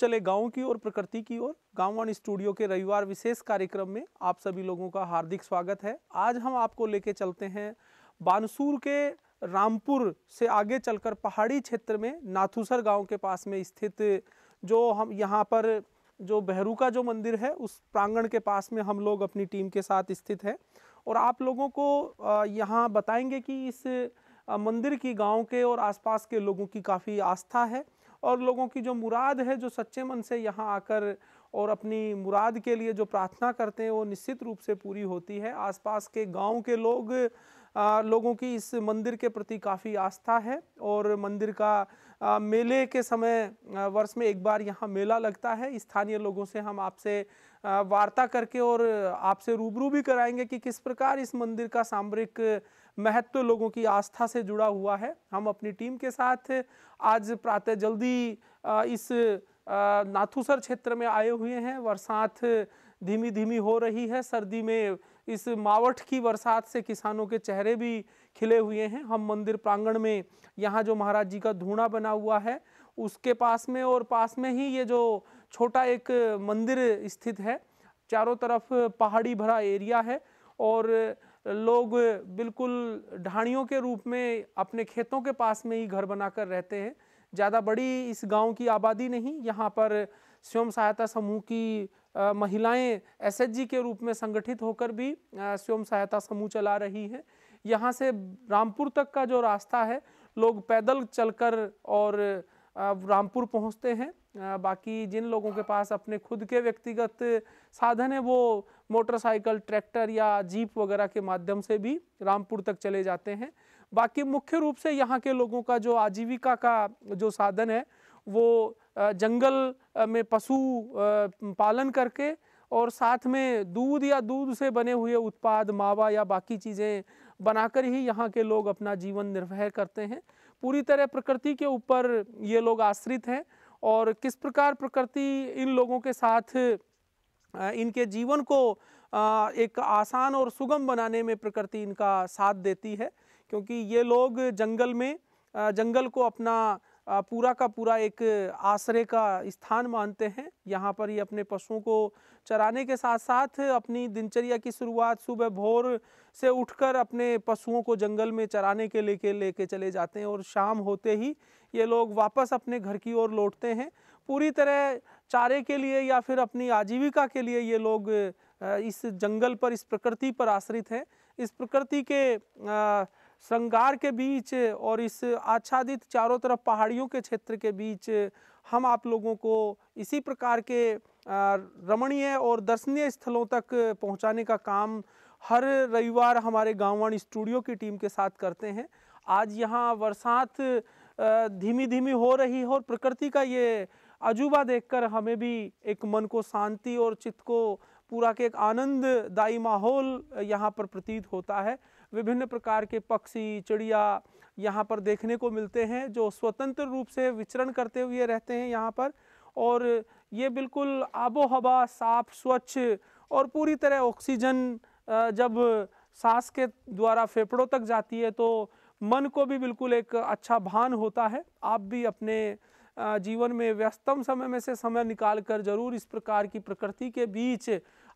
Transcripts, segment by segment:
चले गांव की ओर प्रकृति की ओर गांव वन स्टूडियो के रविवार विशेष कार्यक्रम में आप सभी लोगों का हार्दिक स्वागत है आज हम आपको लेके चलते हैं बानसूर के रामपुर से आगे चलकर पहाड़ी क्षेत्र में नाथूसर गांव के पास में स्थित जो हम यहाँ पर जो बहरू का जो मंदिर है उस प्रांगण के पास में हम लोग अपनी टीम के साथ स्थित हैं और आप लोगों को यहाँ बताएंगे कि इस मंदिर की गांव के और आसपास के लोगों की काफ़ी आस्था है और लोगों की जो मुराद है जो सच्चे मन से यहाँ आकर और अपनी मुराद के लिए जो प्रार्थना करते हैं वो निश्चित रूप से पूरी होती है आसपास के गांव के लोग आ, लोगों की इस मंदिर के प्रति काफ़ी आस्था है और मंदिर का आ, मेले के समय वर्ष में एक बार यहाँ मेला लगता है स्थानीय लोगों से हम आपसे वार्ता करके और आपसे रूबरू भी कराएंगे कि किस प्रकार इस मंदिर का सामरिक महत्व लोगों की आस्था से जुड़ा हुआ है हम अपनी टीम के साथ आज प्रातः जल्दी इस नाथुसर क्षेत्र में आए हुए हैं बरसात धीमी धीमी हो रही है सर्दी में इस मावठ की बरसात से किसानों के चेहरे भी खिले हुए हैं हम मंदिर प्रांगण में यहाँ जो महाराज जी का धूणा बना हुआ है उसके पास में और पास में ही ये जो छोटा एक मंदिर स्थित है चारों तरफ पहाड़ी भरा एरिया है और लोग बिल्कुल ढाणियों के रूप में अपने खेतों के पास में ही घर बनाकर रहते हैं ज़्यादा बड़ी इस गांव की आबादी नहीं यहाँ पर स्वयं सहायता समूह की महिलाएं एसएचजी के रूप में संगठित होकर भी स्वयं सहायता समूह चला रही हैं यहाँ से रामपुर तक का जो रास्ता है लोग पैदल चलकर और रामपुर पहुँचते हैं बाकी जिन लोगों के पास अपने खुद के व्यक्तिगत साधन है वो मोटरसाइकिल ट्रैक्टर या जीप वगैरह के माध्यम से भी रामपुर तक चले जाते हैं बाकी मुख्य रूप से यहाँ के लोगों का जो आजीविका का जो साधन है वो जंगल में पशु पालन करके और साथ में दूध या दूध से बने हुए उत्पाद मावा या बाकी चीज़ें बनाकर ही यहाँ के लोग अपना जीवन निर्वाह करते हैं पूरी तरह प्रकृति के ऊपर ये लोग आश्रित हैं और किस प्रकार प्रकृति इन लोगों के साथ इनके जीवन को एक आसान और सुगम बनाने में प्रकृति इनका साथ देती है क्योंकि ये लोग जंगल में जंगल को अपना पूरा का पूरा एक आश्रय का स्थान मानते हैं यहाँ पर ये अपने पशुओं को चराने के साथ साथ अपनी दिनचर्या की शुरुआत सुबह भोर से उठकर अपने पशुओं को जंगल में चराने के लेके लेके चले जाते हैं और शाम होते ही ये लोग वापस अपने घर की ओर लौटते हैं पूरी तरह चारे के लिए या फिर अपनी आजीविका के लिए ये लोग इस जंगल पर इस प्रकृति पर आश्रित हैं इस प्रकृति के आ, श्रृंगार के बीच और इस आच्छादित चारों तरफ पहाड़ियों के क्षेत्र के बीच हम आप लोगों को इसी प्रकार के रमणीय और दर्शनीय स्थलों तक पहुंचाने का काम हर रविवार हमारे गांववाणी स्टूडियो की टीम के साथ करते हैं आज यहाँ बरसात धीमी धीमी हो रही है और प्रकृति का ये अजूबा देखकर हमें भी एक मन को शांति और चित्त को पूरा के एक आनंददायी माहौल यहाँ पर प्रतीत होता है विभिन्न प्रकार के पक्षी चिड़िया यहाँ पर देखने को मिलते हैं जो स्वतंत्र रूप से विचरण करते हुए रहते हैं यहाँ पर और ये बिल्कुल आबो हवा साफ स्वच्छ और पूरी तरह ऑक्सीजन जब सांस के द्वारा फेफड़ों तक जाती है तो मन को भी बिल्कुल एक अच्छा भान होता है आप भी अपने जीवन में व्यस्तम समय में से समय निकाल कर जरूर इस प्रकार की प्रकृति के बीच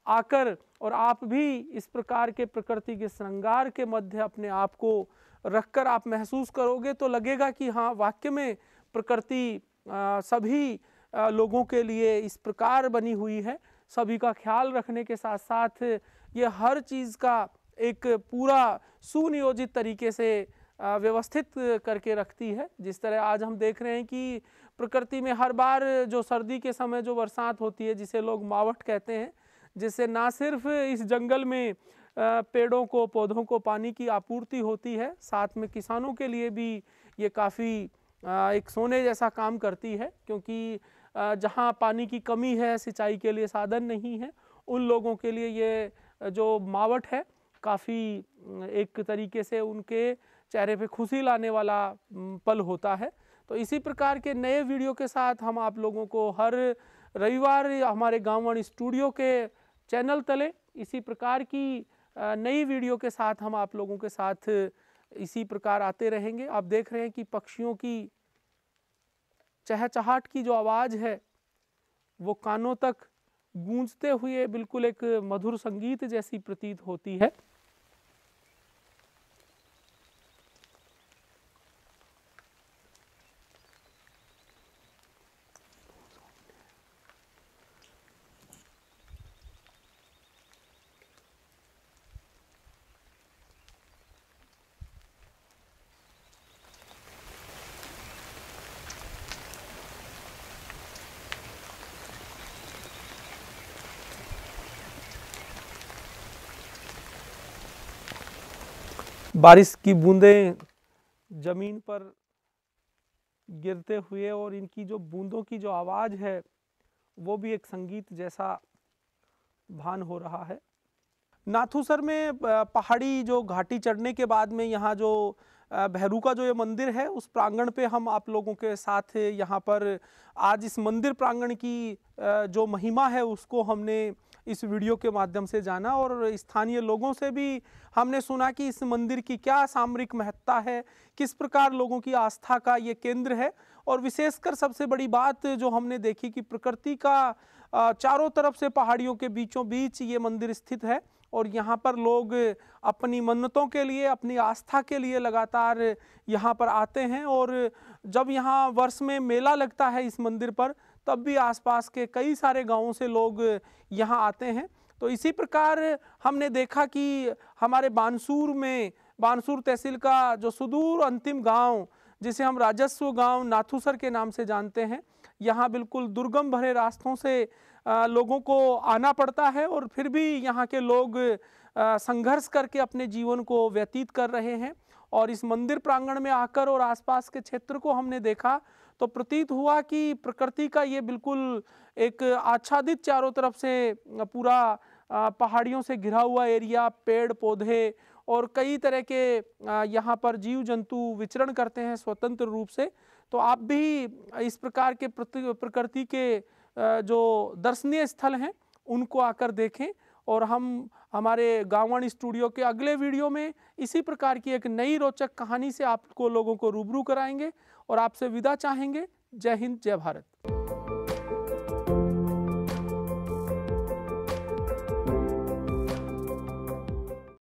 आकर और आप भी इस प्रकार के प्रकृति के श्रृंगार के मध्य अपने आप को रखकर आप महसूस करोगे तो लगेगा कि हाँ वाक्य में प्रकृति सभी लोगों के लिए इस प्रकार बनी हुई है सभी का ख्याल रखने के साथ साथ ये हर चीज़ का एक पूरा सुनियोजित तरीके से व्यवस्थित करके रखती है जिस तरह आज हम देख रहे हैं कि प्रकृति में हर बार जो सर्दी के समय जो बरसात होती है जिसे लोग मावट कहते हैं जिससे ना सिर्फ इस जंगल में पेड़ों को पौधों को पानी की आपूर्ति होती है साथ में किसानों के लिए भी ये काफ़ी एक सोने जैसा काम करती है क्योंकि जहाँ पानी की कमी है सिंचाई के लिए साधन नहीं है उन लोगों के लिए ये जो मावट है काफ़ी एक तरीके से उनके चेहरे पे खुशी लाने वाला पल होता है तो इसी प्रकार के नए वीडियो के साथ हम आप लोगों को हर रविवार हमारे गाँव स्टूडियो के चैनल तले इसी प्रकार की नई वीडियो के साथ हम आप लोगों के साथ इसी प्रकार आते रहेंगे आप देख रहे हैं कि पक्षियों की चहचहाट की जो आवाज़ है वो कानों तक गूंजते हुए बिल्कुल एक मधुर संगीत जैसी प्रतीत होती है बारिश की बूंदें ज़मीन पर गिरते हुए और इनकी जो बूंदों की जो आवाज़ है वो भी एक संगीत जैसा भान हो रहा है नाथूसर में पहाड़ी जो घाटी चढ़ने के बाद में यहाँ जो भैरू का जो ये मंदिर है उस प्रांगण पे हम आप लोगों के साथ यहाँ पर आज इस मंदिर प्रांगण की जो महिमा है उसको हमने इस वीडियो के माध्यम से जाना और स्थानीय लोगों से भी हमने सुना कि इस मंदिर की क्या सामरिक महत्ता है किस प्रकार लोगों की आस्था का ये केंद्र है और विशेषकर सबसे बड़ी बात जो हमने देखी कि प्रकृति का चारों तरफ से पहाड़ियों के बीचों बीच ये मंदिर स्थित है और यहाँ पर लोग अपनी मन्नतों के लिए अपनी आस्था के लिए लगातार यहाँ पर आते हैं और जब यहाँ वर्ष में मेला लगता है इस मंदिर पर तब भी आसपास के कई सारे गाँवों से लोग यहाँ आते हैं तो इसी प्रकार हमने देखा कि हमारे बानसूर में बानसूर तहसील का जो सुदूर अंतिम गांव जिसे हम राजस्व गांव नाथूसर के नाम से जानते हैं यहाँ बिल्कुल दुर्गम भरे रास्तों से लोगों को आना पड़ता है और फिर भी यहाँ के लोग संघर्ष करके अपने जीवन को व्यतीत कर रहे हैं और इस मंदिर प्रांगण में आकर और आसपास के क्षेत्र को हमने देखा तो प्रतीत हुआ कि प्रकृति का ये बिल्कुल एक आच्छादित चारों तरफ से पूरा पहाड़ियों से घिरा हुआ एरिया पेड़ पौधे और कई तरह के यहाँ पर जीव जंतु विचरण करते हैं स्वतंत्र रूप से तो आप भी इस प्रकार के प्रकृति के जो दर्शनीय स्थल हैं उनको आकर देखें और हम हमारे गावन स्टूडियो के अगले वीडियो में इसी प्रकार की एक नई रोचक कहानी से आपको लोगों को रूबरू कराएंगे और आपसे विदा चाहेंगे जय हिंद जय भारत